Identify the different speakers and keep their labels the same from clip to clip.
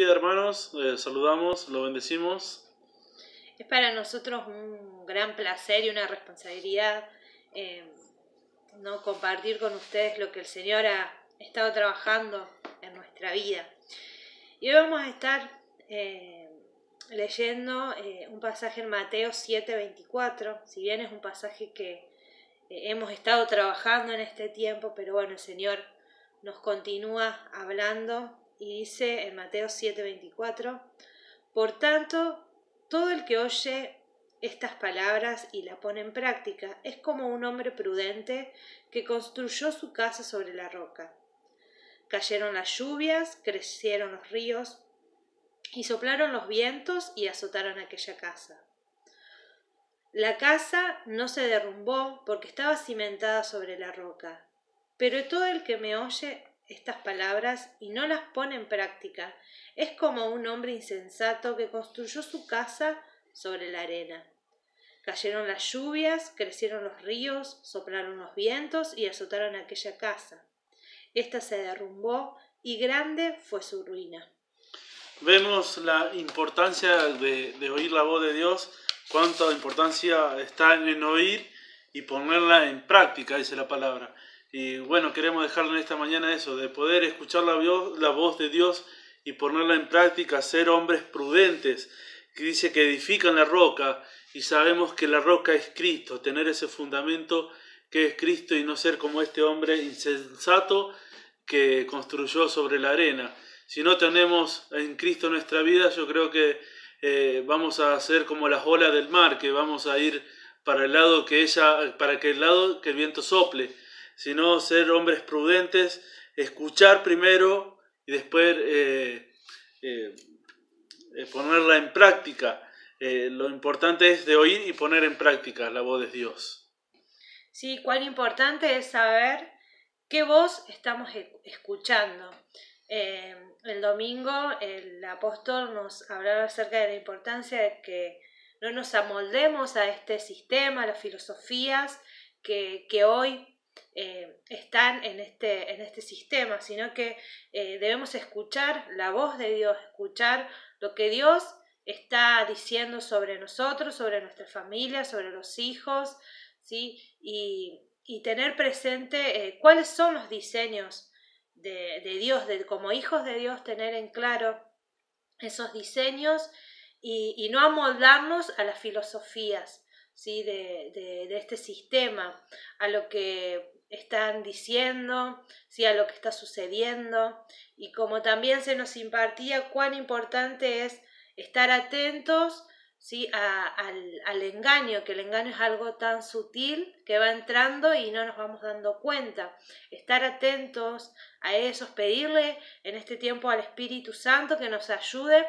Speaker 1: hermanos. Eh, saludamos, lo bendecimos.
Speaker 2: Es para nosotros un gran placer y una responsabilidad eh, no compartir con ustedes lo que el Señor ha estado trabajando en nuestra vida. Y hoy vamos a estar eh, leyendo un pasaje en Mateo 7:24, si bien es un pasaje que hemos estado trabajando en este tiempo, pero bueno, el Señor nos continúa hablando y dice en Mateo 7:24, Por tanto, todo el que oye estas palabras y la pone en práctica es como un hombre prudente que construyó su casa sobre la roca. Cayeron las lluvias, crecieron los ríos, y soplaron los vientos y azotaron aquella casa. La casa no se derrumbó porque estaba cimentada sobre la roca, pero todo el que me oye estas palabras y no las pone en práctica. Es como un hombre insensato que construyó su casa sobre la arena. Cayeron las lluvias, crecieron los ríos, soplaron los vientos y azotaron aquella casa. Esta se derrumbó y grande fue su ruina.
Speaker 1: Vemos la importancia de, de oír la voz de Dios, cuánta importancia está en oír y ponerla en práctica, dice la palabra. Y bueno, queremos dejarle en esta mañana eso, de poder escuchar la, la voz de Dios y ponerla en práctica, ser hombres prudentes, que dice que edifican la roca y sabemos que la roca es Cristo, tener ese fundamento que es Cristo y no ser como este hombre insensato que construyó sobre la arena. Si no tenemos en Cristo nuestra vida, yo creo que eh, vamos a ser como las olas del mar, que vamos a ir para el lado que ella, para que el lado que el viento sople sino ser hombres prudentes, escuchar primero y después eh, eh, eh, ponerla en práctica. lo importante es de oír y poner en práctica la voz de Dios.
Speaker 2: Sí, cuán importante es saber qué voz estamos e-, escuchando. el domingo el apóstol nos hablaba acerca de la importancia de que no nos amoldemos a este sistema, a las filosofías que, que hoy eh, están en este, en este sistema, sino que eh, debemos escuchar la voz de Dios, escuchar lo que Dios está diciendo sobre nosotros, sobre nuestra familia, sobre los hijos, ¿sí? Y, tener presente eh, cuáles son los diseños de, Dios, como hijos de Dios, tener en claro esos diseños y, y no amoldarnos a las filosofías, de, este sistema, a lo que están diciendo, ¿sí? a lo que está sucediendo, y como también se nos impartía cuán importante es estar atentos ¿sí? al, engaño, que el engaño es algo tan sutil que va entrando y no nos vamos dando cuenta. Estar atentos a eso, pedirle en este tiempo al Espíritu Santo que nos ayude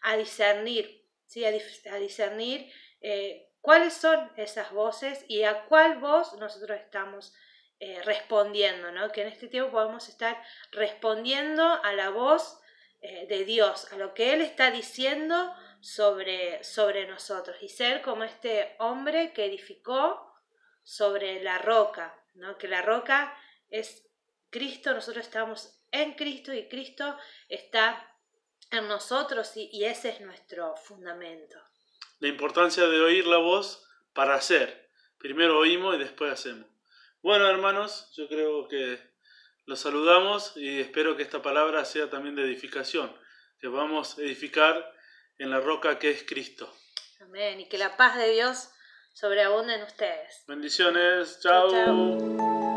Speaker 2: a discernir, ¿sí? a, discernir eh, cuáles son esas voces y a cuál voz nosotros estamos eh, respondiendo, Que en este tiempo podemos estar respondiendo a la voz eh, de Dios, a lo que Él está diciendo sobre, sobre nosotros y ser como este hombre que edificó sobre la roca, ¿no? Que la roca es Cristo, nosotros estamos en Cristo y Cristo está en nosotros y ese es nuestro fundamento.
Speaker 1: La importancia de oír la voz para hacer. Primero oímos y después hacemos. Bueno, hermanos, yo creo que los saludamos y espero que esta palabra sea también de edificación, que vamos a edificar en la roca que es Cristo.
Speaker 2: Amén, y que la paz de Dios sobreabunda en ustedes.
Speaker 1: Bendiciones, chao.